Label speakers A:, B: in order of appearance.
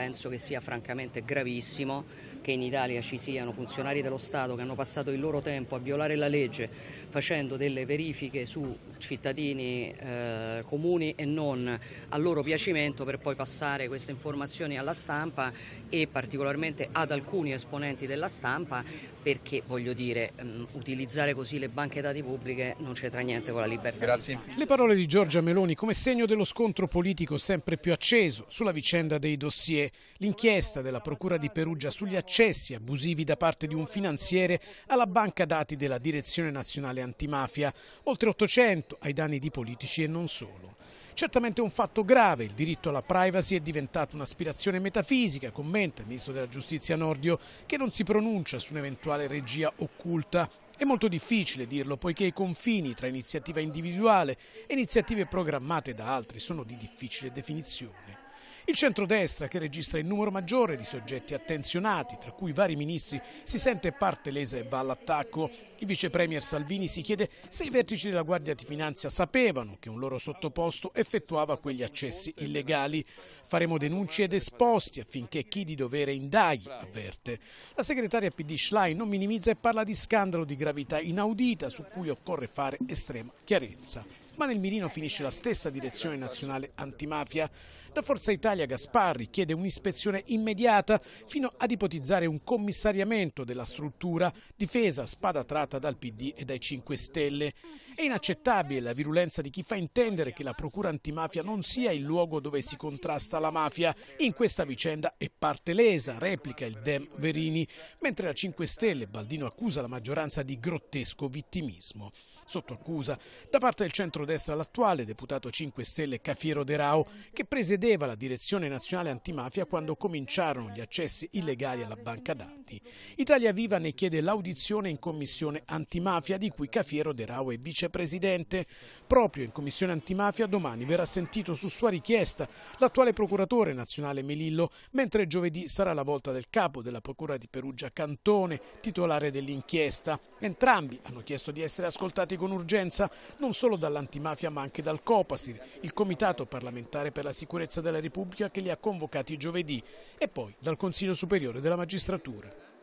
A: penso che sia francamente gravissimo che in Italia ci siano funzionari dello Stato che hanno passato il loro tempo a violare la legge facendo delle verifiche su cittadini eh, comuni e non a loro piacimento per poi passare queste informazioni alla stampa e particolarmente ad alcuni esponenti della stampa perché voglio dire mm, utilizzare così le banche dati pubbliche non c'entra niente con la libertà. Grazie. Le
B: parole di Giorgia Meloni come segno dello scontro politico sempre più acceso sulla vicenda dei dossier l'inchiesta della Procura di Perugia sugli accessi abusivi da parte di un finanziere alla banca dati della Direzione Nazionale Antimafia, oltre 800 ai danni di politici e non solo. Certamente un fatto grave, il diritto alla privacy è diventato un'aspirazione metafisica, commenta il Ministro della Giustizia Nordio, che non si pronuncia su un'eventuale regia occulta è molto difficile dirlo poiché i confini tra iniziativa individuale e iniziative programmate da altri sono di difficile definizione. Il centrodestra, che registra il numero maggiore di soggetti attenzionati, tra cui vari ministri, si sente parte lesa e va all'attacco. Il vice premier Salvini si chiede se i vertici della Guardia di Finanza sapevano che un loro sottoposto effettuava quegli accessi illegali. Faremo denunce ed esposti affinché chi di dovere indaghi, avverte. La segretaria PD Schlein non minimizza e parla di scandalo di gravità inaudita su cui occorre fare estrema chiarezza ma nel mirino finisce la stessa direzione nazionale antimafia. Da Forza Italia Gasparri chiede un'ispezione immediata fino ad ipotizzare un commissariamento della struttura, difesa spada tratta dal PD e dai 5 Stelle. È inaccettabile la virulenza di chi fa intendere che la procura antimafia non sia il luogo dove si contrasta la mafia. In questa vicenda è parte lesa, replica il Dem Verini, mentre la 5 Stelle Baldino accusa la maggioranza di grottesco vittimismo sotto accusa da parte del centrodestra l'attuale deputato 5 Stelle Cafiero De Rao, che presiedeva la direzione nazionale antimafia quando cominciarono gli accessi illegali alla banca dati. Italia Viva ne chiede l'audizione in commissione antimafia di cui Cafiero De Rao è vicepresidente. Proprio in commissione antimafia domani verrà sentito su sua richiesta l'attuale procuratore nazionale Melillo, mentre giovedì sarà la volta del capo della procura di Perugia Cantone, titolare dell'inchiesta. Entrambi hanno chiesto di essere ascoltati con urgenza non solo dall'antimafia ma anche dal Copasir, il Comitato parlamentare per la sicurezza della Repubblica che li ha convocati giovedì e poi dal Consiglio Superiore della Magistratura.